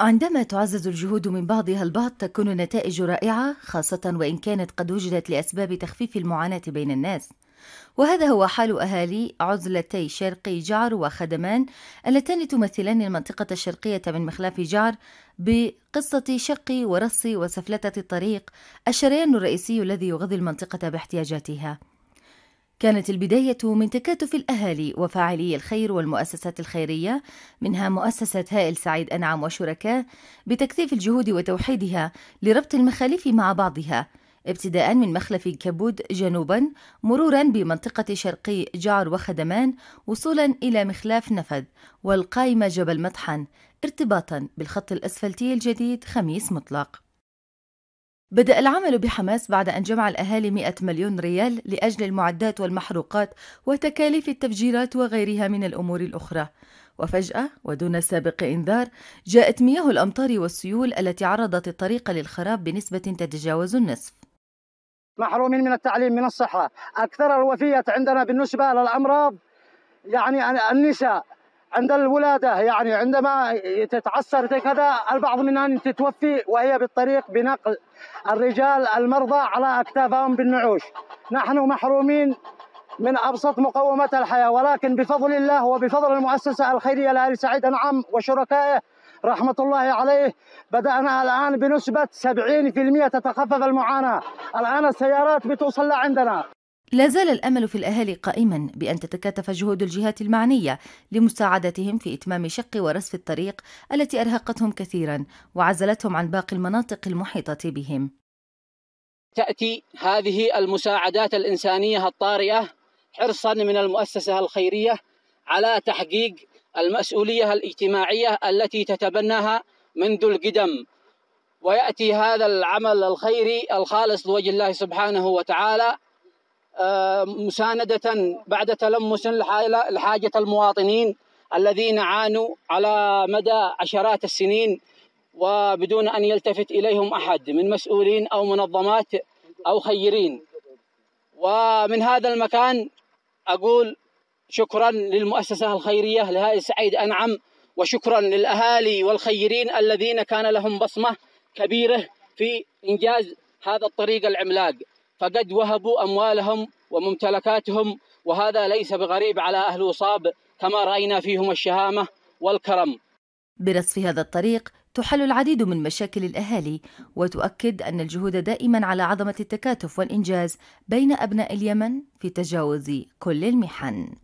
عندما تعزز الجهود من بعضها البعض تكون النتائج رائعة خاصة وإن كانت قد وجدت لأسباب تخفيف المعاناة بين الناس وهذا هو حال أهالي عزلتي شرقي جعر وخدمان اللتان تمثلان المنطقة الشرقية من مخلاف جعر بقصة شق ورص وسفلتة الطريق الشريان الرئيسي الذي يغذي المنطقة باحتياجاتها كانت البداية من تكاتف الأهالي وفاعلي الخير والمؤسسات الخيرية منها مؤسسة هائل سعيد أنعم وشركاء بتكثيف الجهود وتوحيدها لربط المخاليف مع بعضها ابتداء من مخلف كبود جنوبا مرورا بمنطقة شرقي جعر وخدمان وصولا إلى مخلاف نفذ والقايمة جبل مطحن ارتباطا بالخط الأسفلتي الجديد خميس مطلق بدأ العمل بحماس بعد أن جمع الأهالي 100 مليون ريال لأجل المعدات والمحروقات وتكاليف التفجيرات وغيرها من الأمور الأخرى وفجأة ودون سابق إنذار جاءت مياه الأمطار والسيول التي عرضت الطريق للخراب بنسبة تتجاوز النصف محرومين من التعليم من الصحة أكثر الوفيات عندنا بالنسبة للأمراض يعني النساء عند الولادة يعني عندما تتعسر كذا البعض منها تتوفي وهي بالطريق بنقل الرجال المرضى على أكتافهم بالنعوش نحن محرومين من أبسط مقومة الحياة ولكن بفضل الله وبفضل المؤسسة الخيرية لآل سعيد أنعم وشركائه رحمة الله عليه بدأنا الآن بنسبة 70% تتخفف المعاناة الآن السيارات بتوصل لعندنا لا زال الامل في الاهالي قائما بان تتكاتف جهود الجهات المعنيه لمساعدتهم في اتمام شق ورصف الطريق التي ارهقتهم كثيرا وعزلتهم عن باقي المناطق المحيطه بهم. تاتي هذه المساعدات الانسانيه الطارئه حرصا من المؤسسه الخيريه على تحقيق المسؤوليه الاجتماعيه التي تتبناها منذ القدم وياتي هذا العمل الخيري الخالص لوجه الله سبحانه وتعالى آه، مساندة بعد تلمس لحاجة المواطنين الذين عانوا على مدى عشرات السنين وبدون أن يلتفت إليهم أحد من مسؤولين أو منظمات أو خيرين ومن هذا المكان أقول شكرا للمؤسسة الخيرية لهاي سعيد أنعم وشكرا للأهالي والخيرين الذين كان لهم بصمة كبيرة في إنجاز هذا الطريق العملاق فقد وهبوا أموالهم وممتلكاتهم وهذا ليس بغريب على أهل وصاب كما رأينا فيهم الشهامة والكرم برصف هذا الطريق تحل العديد من مشاكل الأهالي وتؤكد أن الجهود دائما على عظمة التكاتف والإنجاز بين أبناء اليمن في تجاوز كل المحن